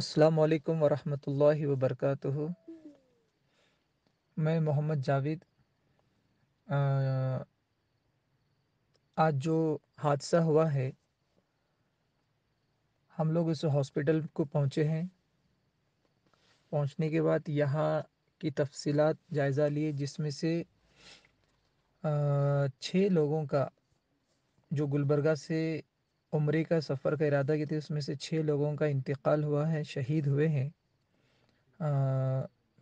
अस्सलाम वालेकुम वरहमतुल्लाहि वबरकातुह मैं मोहम्मद जावेद आज जो हादसा हुआ है हम लोग इस हॉस्पिटल को पहुँचे हैं पहुँचने के बाद यहाँ की तफसीलात जायज़ा लिए जिसमें से छः लोगों का जो गुलबर्गा से उम्र का सफ़र का इरादा की थी तो उसमें से छः लोगों का इंतकाल हुआ है शहीद हुए हैं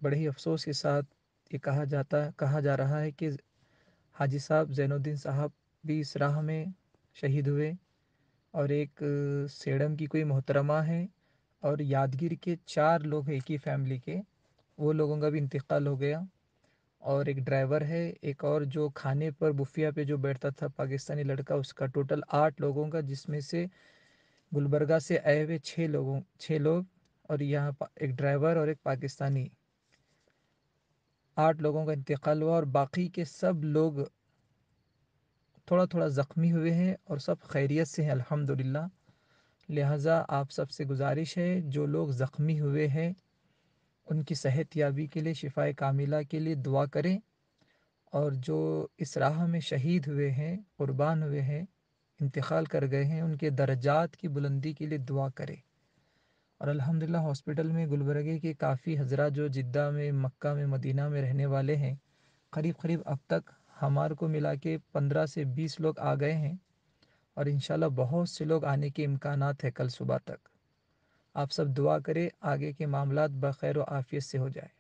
बड़े ही अफसोस के साथ ये कहा जाता कहा जा रहा है कि हाजी साहब जैनुद्दीन साहब भी इस राह में शहीद हुए और एक सेडम की कोई मोहतरमा है और यादगिर के चार लोग एक ही फैमिली के वो लोगों का भी इंतकाल हो गया और एक ड्राइवर है एक और जो खाने पर बुफिया पे जो बैठता था पाकिस्तानी लड़का उसका टोटल आठ लोगों का जिसमें से गुलबर्गा से आए हुए छः लोगों छः लोग और यहाँ एक ड्राइवर और एक पाकिस्तानी आठ लोगों का इंतकाल हुआ और बाकी के सब लोग थोड़ा थोड़ा ज़ख्मी हुए हैं और सब खैरियत से हैं अलहमदिल्ला लिहाजा आप सबसे गुजारिश है जो लोग ज़ख्मी हुए हैं उनकी सेहत याबी के लिए शिफा कामिला के लिए दुआ करें और जो इस राह में शहीद हुए हैं क़ुरबान हुए हैं इंतकाल कर गए हैं उनके दर्जात की बुलंदी के लिए दुआ करें और अल्हम्दुलिल्लाह हॉस्पिटल में गुलबर्गे के काफ़ी हजरा जो जिद्दा में मक्का में मदीना में रहने वाले हैं करीब करीब अब तक हमार को मिला के पंद्रह से बीस लोग आ गए हैं और इन बहुत से लोग आने के इम्कान है कल सुबह तक आप सब दुआ करें आगे के मामला बखैर आफियत से हो जाए